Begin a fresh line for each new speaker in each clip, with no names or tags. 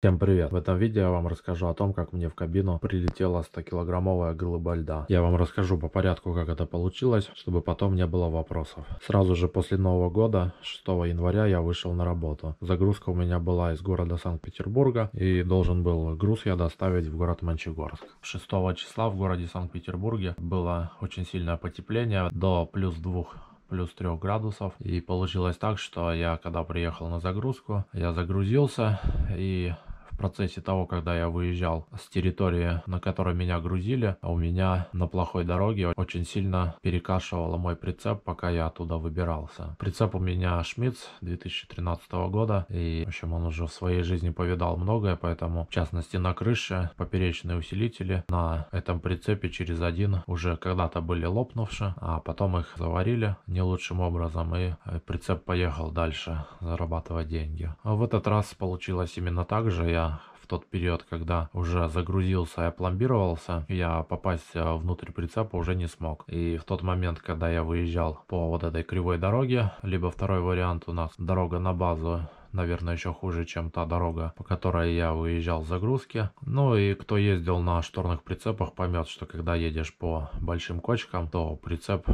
Всем привет! В этом видео я вам расскажу о том, как мне в кабину прилетела 100-килограммовая глыба льда. Я вам расскажу по порядку, как это получилось, чтобы потом не было вопросов. Сразу же после Нового года, 6 января, я вышел на работу. Загрузка у меня была из города Санкт-Петербурга, и должен был груз я доставить в город Манчегорск. 6 числа в городе Санкт-Петербурге было очень сильное потепление, до плюс 2 плюс 3 градусов. И получилось так, что я когда приехал на загрузку, я загрузился и процессе того, когда я выезжал с территории, на которой меня грузили, а у меня на плохой дороге очень сильно перекашивало мой прицеп, пока я оттуда выбирался. Прицеп у меня Шмидц 2013 года, и, в общем, он уже в своей жизни повидал многое, поэтому, в частности, на крыше поперечные усилители на этом прицепе через один уже когда-то были лопнувши, а потом их заварили не лучшим образом, и э, прицеп поехал дальше зарабатывать деньги. А в этот раз получилось именно так же, я в тот период, когда уже загрузился и опломбировался, я попасть э, внутрь прицепа уже не смог. И в тот момент, когда я выезжал по вот этой кривой дороге, либо второй вариант у нас дорога на базу, наверное, еще хуже, чем та дорога, по которой я выезжал с загрузки. Ну и кто ездил на шторных прицепах, поймет, что когда едешь по большим кочкам, то прицеп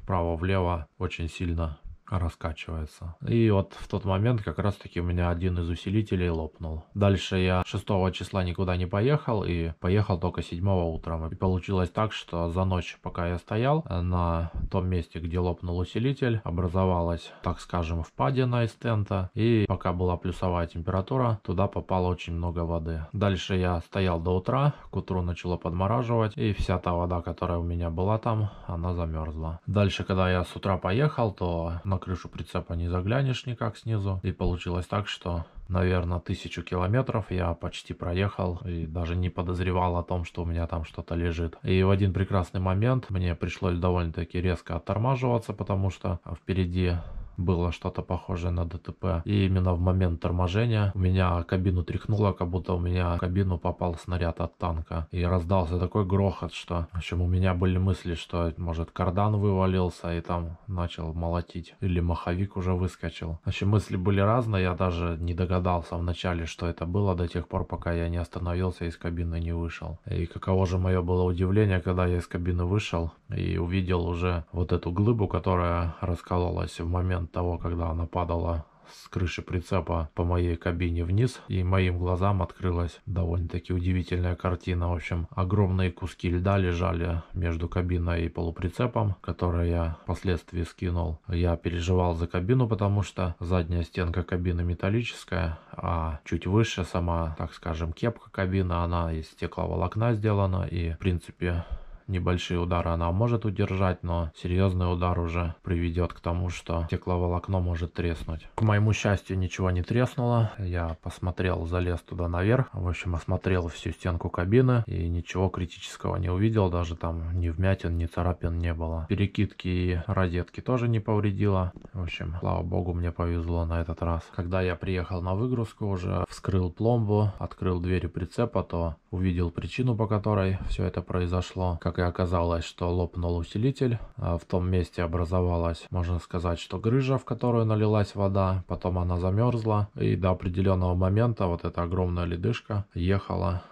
вправо-влево очень сильно раскачивается. И вот в тот момент как раз таки у меня один из усилителей лопнул. Дальше я 6 числа никуда не поехал и поехал только 7 утром. И получилось так, что за ночь, пока я стоял э, на том месте, где лопнул усилитель, образовалась, так скажем, впадина из тента. И пока была плюсовая температура, туда попало очень много воды. Дальше я стоял до утра, к утру начало подмораживать и вся та вода, которая у меня была там, она замерзла. Дальше, когда я с утра поехал, то на крышу прицепа не заглянешь никак снизу. И получилось так, что, наверное, тысячу километров я почти проехал и даже не подозревал о том, что у меня там что-то лежит. И в один прекрасный момент мне пришлось довольно-таки резко оттормаживаться, потому что впереди было что-то похожее на ДТП. И именно в момент торможения у меня кабину тряхнуло, как будто у меня в кабину попал снаряд от танка. И раздался такой грохот, что... В общем, у меня были мысли, что, может, кардан вывалился и там начал молотить. Или маховик уже выскочил. В общем, мысли были разные. Я даже не догадался вначале, что это было до тех пор, пока я не остановился и из кабины не вышел. И каково же мое было удивление, когда я из кабины вышел и увидел уже вот эту глыбу, которая раскололась в момент момент того, когда она падала с крыши прицепа по моей кабине вниз, и моим глазам открылась довольно-таки удивительная картина. В общем, огромные куски льда лежали между кабиной и полуприцепом, который я впоследствии скинул. Я переживал за кабину, потому что задняя стенка кабины металлическая, а чуть выше сама, так скажем, кепка кабины, она из стекловолокна сделана, и в принципе небольшие удары она может удержать, но серьезный удар уже приведет к тому, что стекловолокно может треснуть. К моему счастью, ничего не треснуло. Я посмотрел, залез туда наверх. В общем, осмотрел всю стенку кабины и ничего критического не увидел. Даже там ни вмятин, ни царапин не было. Перекидки и розетки тоже не повредило. В общем, слава богу, мне повезло на этот раз. Когда я приехал на выгрузку, уже вскрыл пломбу, открыл двери прицепа, то увидел причину, по которой все это произошло. Как как и оказалось, что лопнул усилитель. А, в том месте образовалась, можно сказать, что грыжа, в которую налилась вода, потом она замерзла, и до определенного момента вот эта огромная ледышка ехала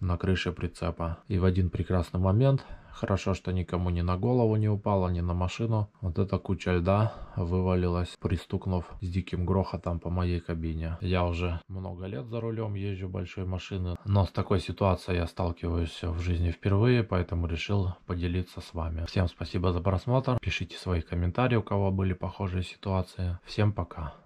на крыше прицепа. И в один прекрасный момент, хорошо, что никому ни на голову не упало, ни на машину, вот эта куча льда вывалилась, пристукнув с диким грохотом по моей кабине. Я уже много лет за рулем езжу большой машины, но с такой ситуацией я сталкиваюсь в жизни впервые, поэтому решил поделиться с вами. Всем спасибо за просмотр, пишите свои комментарии, у кого были похожие ситуации. Всем пока!